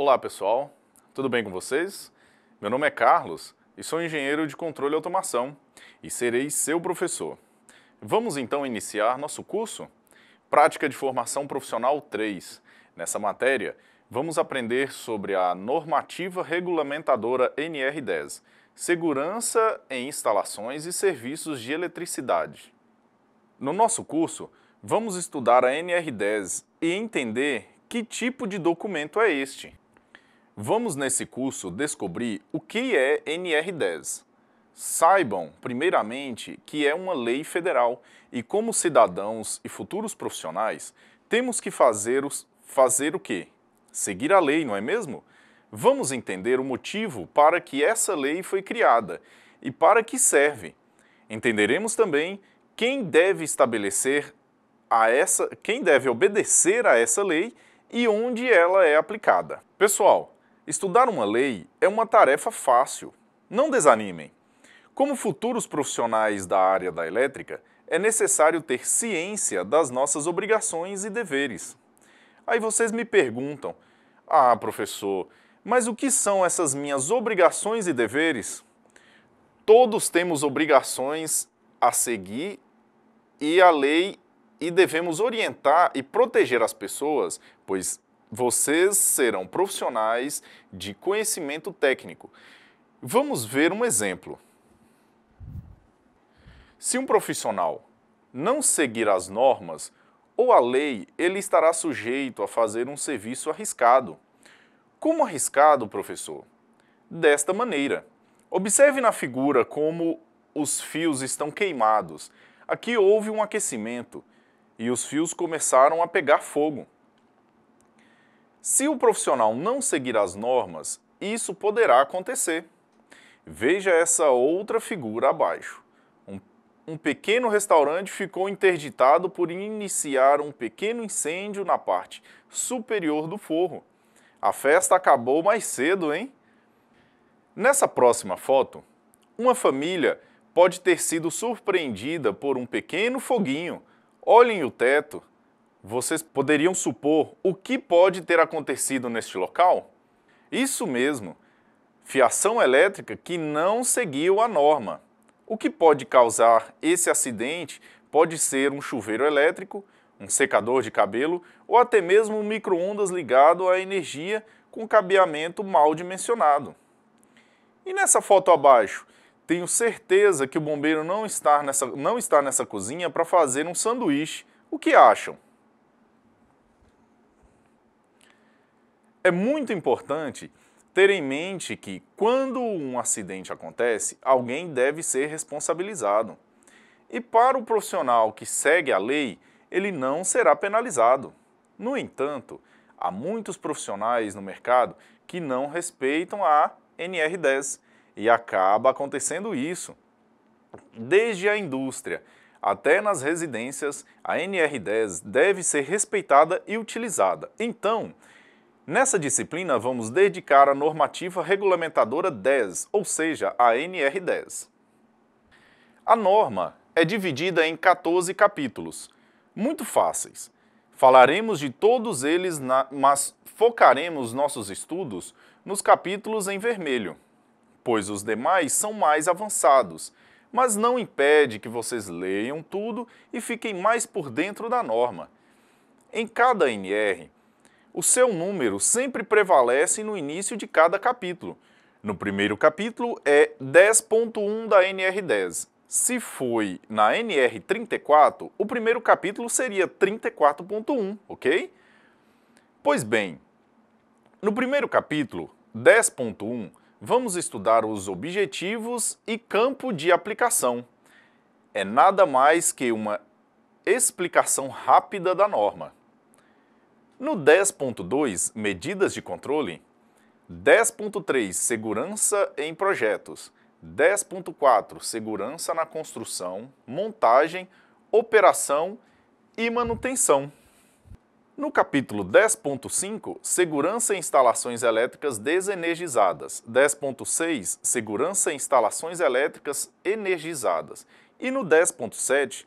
Olá pessoal, tudo bem com vocês? Meu nome é Carlos e sou engenheiro de controle e automação e serei seu professor. Vamos então iniciar nosso curso Prática de Formação Profissional 3. Nessa matéria, vamos aprender sobre a normativa regulamentadora NR10, segurança em instalações e serviços de eletricidade. No nosso curso, vamos estudar a NR10 e entender que tipo de documento é este. Vamos nesse curso descobrir o que é NR10. Saibam, primeiramente, que é uma lei federal e, como cidadãos e futuros profissionais, temos que fazer, os, fazer o quê? Seguir a lei, não é mesmo? Vamos entender o motivo para que essa lei foi criada e para que serve. Entenderemos também quem deve estabelecer a essa, quem deve obedecer a essa lei e onde ela é aplicada. Pessoal, Estudar uma lei é uma tarefa fácil. Não desanimem. Como futuros profissionais da área da elétrica, é necessário ter ciência das nossas obrigações e deveres. Aí vocês me perguntam: Ah, professor, mas o que são essas minhas obrigações e deveres? Todos temos obrigações a seguir e a lei e devemos orientar e proteger as pessoas, pois vocês serão profissionais de conhecimento técnico. Vamos ver um exemplo. Se um profissional não seguir as normas ou a lei, ele estará sujeito a fazer um serviço arriscado. Como arriscado, professor? Desta maneira. Observe na figura como os fios estão queimados. Aqui houve um aquecimento e os fios começaram a pegar fogo. Se o profissional não seguir as normas, isso poderá acontecer. Veja essa outra figura abaixo. Um, um pequeno restaurante ficou interditado por iniciar um pequeno incêndio na parte superior do forro. A festa acabou mais cedo, hein? Nessa próxima foto, uma família pode ter sido surpreendida por um pequeno foguinho. Olhem o teto, vocês poderiam supor o que pode ter acontecido neste local? Isso mesmo, fiação elétrica que não seguiu a norma. O que pode causar esse acidente pode ser um chuveiro elétrico, um secador de cabelo ou até mesmo um micro-ondas ligado à energia com cabeamento mal dimensionado. E nessa foto abaixo, tenho certeza que o bombeiro não está nessa, não está nessa cozinha para fazer um sanduíche. O que acham? É muito importante ter em mente que, quando um acidente acontece, alguém deve ser responsabilizado. E para o profissional que segue a lei, ele não será penalizado. No entanto, há muitos profissionais no mercado que não respeitam a NR10 e acaba acontecendo isso. Desde a indústria até nas residências, a NR10 deve ser respeitada e utilizada. Então, Nessa disciplina, vamos dedicar a normativa regulamentadora 10, ou seja, a NR10. A norma é dividida em 14 capítulos, muito fáceis. Falaremos de todos eles, na... mas focaremos nossos estudos nos capítulos em vermelho, pois os demais são mais avançados, mas não impede que vocês leiam tudo e fiquem mais por dentro da norma. Em cada NR, o seu número sempre prevalece no início de cada capítulo. No primeiro capítulo é 10.1 da NR10. Se foi na NR34, o primeiro capítulo seria 34.1, ok? Pois bem, no primeiro capítulo, 10.1, vamos estudar os objetivos e campo de aplicação. É nada mais que uma explicação rápida da norma. No 10.2, medidas de controle, 10.3, segurança em projetos, 10.4, segurança na construção, montagem, operação e manutenção. No capítulo 10.5, segurança em instalações elétricas desenergizadas. 10.6, segurança em instalações elétricas energizadas. E no 10.7,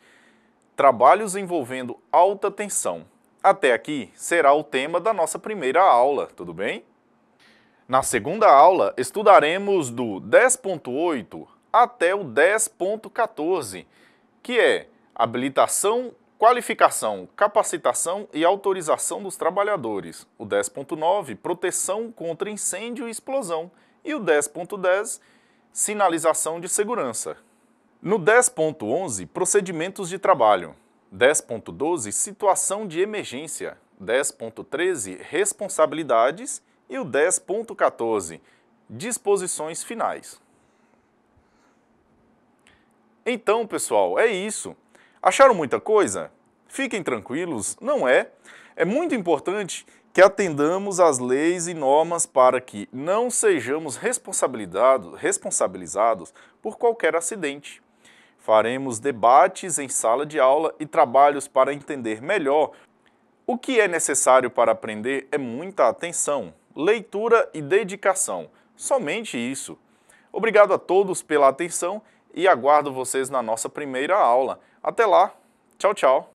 trabalhos envolvendo alta tensão até aqui será o tema da nossa primeira aula, tudo bem? Na segunda aula, estudaremos do 10.8 até o 10.14, que é habilitação, qualificação, capacitação e autorização dos trabalhadores. O 10.9, proteção contra incêndio e explosão. E o 10.10, sinalização de segurança. No 10.11, procedimentos de trabalho. 10.12, situação de emergência. 10.13, responsabilidades. E o 10.14, disposições finais. Então, pessoal, é isso. Acharam muita coisa? Fiquem tranquilos, não é. É muito importante que atendamos às leis e normas para que não sejamos responsabilizados por qualquer acidente. Faremos debates em sala de aula e trabalhos para entender melhor. O que é necessário para aprender é muita atenção, leitura e dedicação. Somente isso. Obrigado a todos pela atenção e aguardo vocês na nossa primeira aula. Até lá! Tchau, tchau!